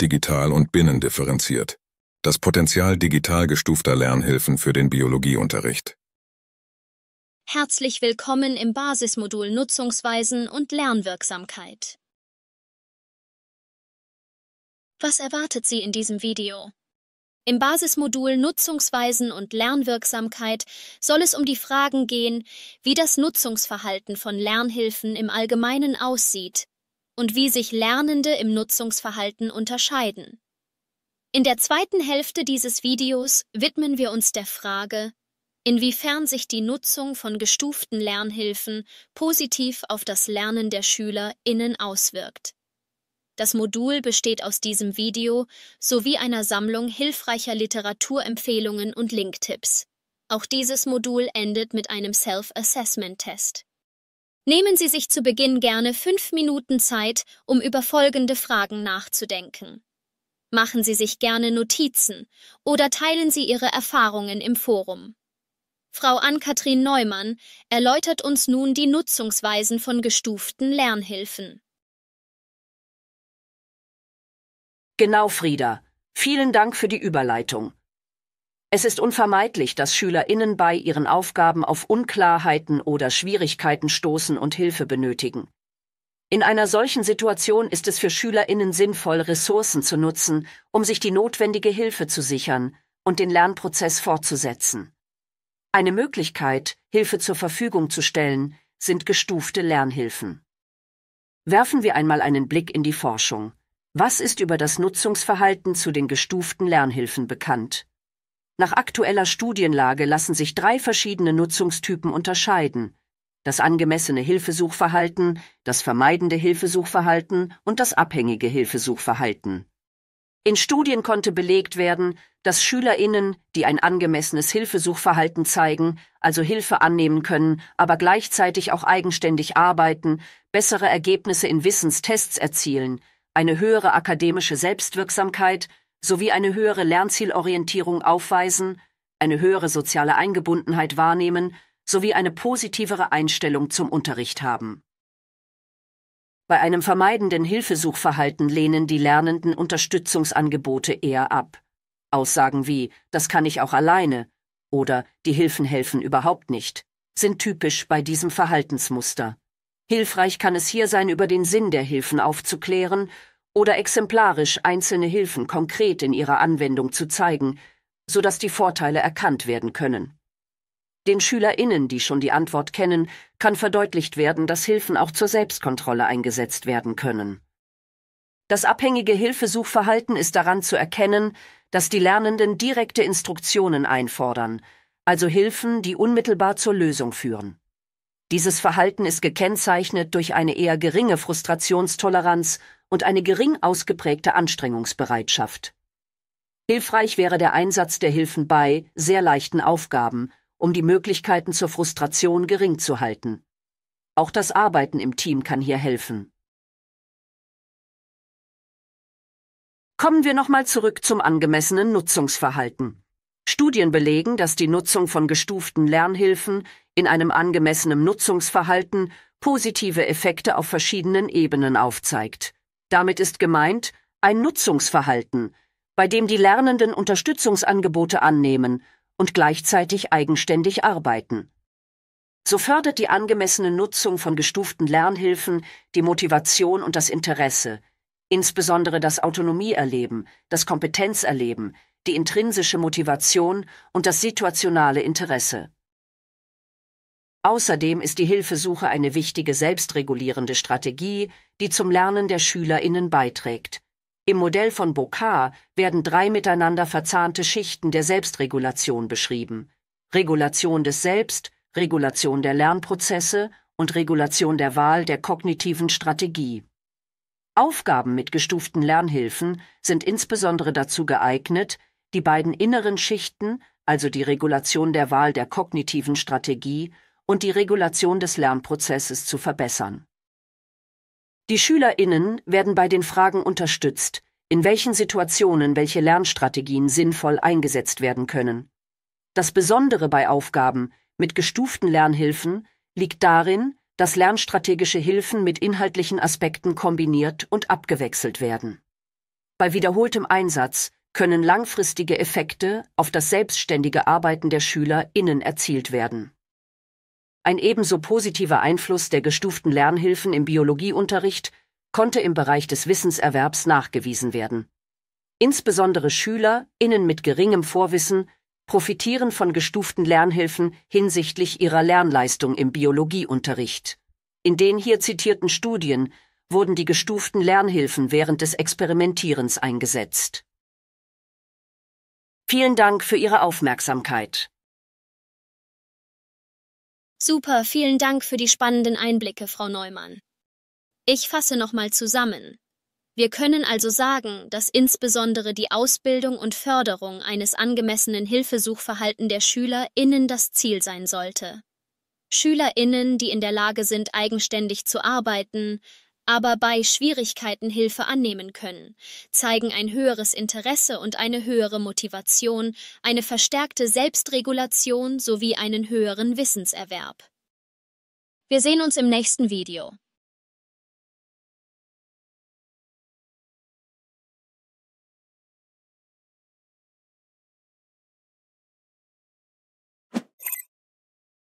digital und binnendifferenziert. Das Potenzial digital gestufter Lernhilfen für den Biologieunterricht. Herzlich willkommen im Basismodul Nutzungsweisen und Lernwirksamkeit. Was erwartet Sie in diesem Video? Im Basismodul Nutzungsweisen und Lernwirksamkeit soll es um die Fragen gehen, wie das Nutzungsverhalten von Lernhilfen im Allgemeinen aussieht und wie sich Lernende im Nutzungsverhalten unterscheiden. In der zweiten Hälfte dieses Videos widmen wir uns der Frage, inwiefern sich die Nutzung von gestuften Lernhilfen positiv auf das Lernen der SchülerInnen auswirkt. Das Modul besteht aus diesem Video sowie einer Sammlung hilfreicher Literaturempfehlungen und Linktipps. Auch dieses Modul endet mit einem Self-Assessment-Test. Nehmen Sie sich zu Beginn gerne fünf Minuten Zeit, um über folgende Fragen nachzudenken. Machen Sie sich gerne Notizen oder teilen Sie Ihre Erfahrungen im Forum. Frau Ann-Kathrin Neumann erläutert uns nun die Nutzungsweisen von gestuften Lernhilfen. Genau, Frieda. Vielen Dank für die Überleitung. Es ist unvermeidlich, dass Schülerinnen bei ihren Aufgaben auf Unklarheiten oder Schwierigkeiten stoßen und Hilfe benötigen. In einer solchen Situation ist es für Schülerinnen sinnvoll, Ressourcen zu nutzen, um sich die notwendige Hilfe zu sichern und den Lernprozess fortzusetzen. Eine Möglichkeit, Hilfe zur Verfügung zu stellen, sind gestufte Lernhilfen. Werfen wir einmal einen Blick in die Forschung. Was ist über das Nutzungsverhalten zu den gestuften Lernhilfen bekannt? Nach aktueller Studienlage lassen sich drei verschiedene Nutzungstypen unterscheiden. Das angemessene Hilfesuchverhalten, das vermeidende Hilfesuchverhalten und das abhängige Hilfesuchverhalten. In Studien konnte belegt werden, dass Schülerinnen, die ein angemessenes Hilfesuchverhalten zeigen, also Hilfe annehmen können, aber gleichzeitig auch eigenständig arbeiten, bessere Ergebnisse in Wissenstests erzielen, eine höhere akademische Selbstwirksamkeit, sowie eine höhere Lernzielorientierung aufweisen, eine höhere soziale Eingebundenheit wahrnehmen sowie eine positivere Einstellung zum Unterricht haben. Bei einem vermeidenden Hilfesuchverhalten lehnen die Lernenden Unterstützungsangebote eher ab. Aussagen wie das kann ich auch alleine oder die Hilfen helfen überhaupt nicht sind typisch bei diesem Verhaltensmuster. Hilfreich kann es hier sein, über den Sinn der Hilfen aufzuklären oder exemplarisch einzelne Hilfen konkret in ihrer Anwendung zu zeigen, sodass die Vorteile erkannt werden können. Den SchülerInnen, die schon die Antwort kennen, kann verdeutlicht werden, dass Hilfen auch zur Selbstkontrolle eingesetzt werden können. Das abhängige Hilfesuchverhalten ist daran zu erkennen, dass die Lernenden direkte Instruktionen einfordern, also Hilfen, die unmittelbar zur Lösung führen. Dieses Verhalten ist gekennzeichnet durch eine eher geringe Frustrationstoleranz und eine gering ausgeprägte Anstrengungsbereitschaft. Hilfreich wäre der Einsatz der Hilfen bei sehr leichten Aufgaben, um die Möglichkeiten zur Frustration gering zu halten. Auch das Arbeiten im Team kann hier helfen. Kommen wir nochmal zurück zum angemessenen Nutzungsverhalten. Studien belegen, dass die Nutzung von gestuften Lernhilfen in einem angemessenen Nutzungsverhalten positive Effekte auf verschiedenen Ebenen aufzeigt. Damit ist gemeint ein Nutzungsverhalten, bei dem die Lernenden Unterstützungsangebote annehmen und gleichzeitig eigenständig arbeiten. So fördert die angemessene Nutzung von gestuften Lernhilfen die Motivation und das Interesse, insbesondere das Autonomieerleben, das Kompetenzerleben, die intrinsische Motivation und das situationale Interesse. Außerdem ist die Hilfesuche eine wichtige selbstregulierende Strategie, die zum Lernen der SchülerInnen beiträgt. Im Modell von Bocard werden drei miteinander verzahnte Schichten der Selbstregulation beschrieben. Regulation des Selbst, Regulation der Lernprozesse und Regulation der Wahl der kognitiven Strategie. Aufgaben mit gestuften Lernhilfen sind insbesondere dazu geeignet, die beiden inneren Schichten, also die Regulation der Wahl der kognitiven Strategie und die Regulation des Lernprozesses zu verbessern. Die Schülerinnen werden bei den Fragen unterstützt, in welchen Situationen welche Lernstrategien sinnvoll eingesetzt werden können. Das Besondere bei Aufgaben mit gestuften Lernhilfen liegt darin, dass lernstrategische Hilfen mit inhaltlichen Aspekten kombiniert und abgewechselt werden. Bei wiederholtem Einsatz können langfristige Effekte auf das selbstständige Arbeiten der SchülerInnen erzielt werden. Ein ebenso positiver Einfluss der gestuften Lernhilfen im Biologieunterricht konnte im Bereich des Wissenserwerbs nachgewiesen werden. Insbesondere Schüler, innen mit geringem Vorwissen, profitieren von gestuften Lernhilfen hinsichtlich ihrer Lernleistung im Biologieunterricht. In den hier zitierten Studien wurden die gestuften Lernhilfen während des Experimentierens eingesetzt. Vielen Dank für Ihre Aufmerksamkeit. Super, vielen Dank für die spannenden Einblicke, Frau Neumann. Ich fasse nochmal zusammen. Wir können also sagen, dass insbesondere die Ausbildung und Förderung eines angemessenen Hilfesuchverhalten der SchülerInnen das Ziel sein sollte. SchülerInnen, die in der Lage sind, eigenständig zu arbeiten, aber bei Schwierigkeiten Hilfe annehmen können, zeigen ein höheres Interesse und eine höhere Motivation, eine verstärkte Selbstregulation sowie einen höheren Wissenserwerb. Wir sehen uns im nächsten Video.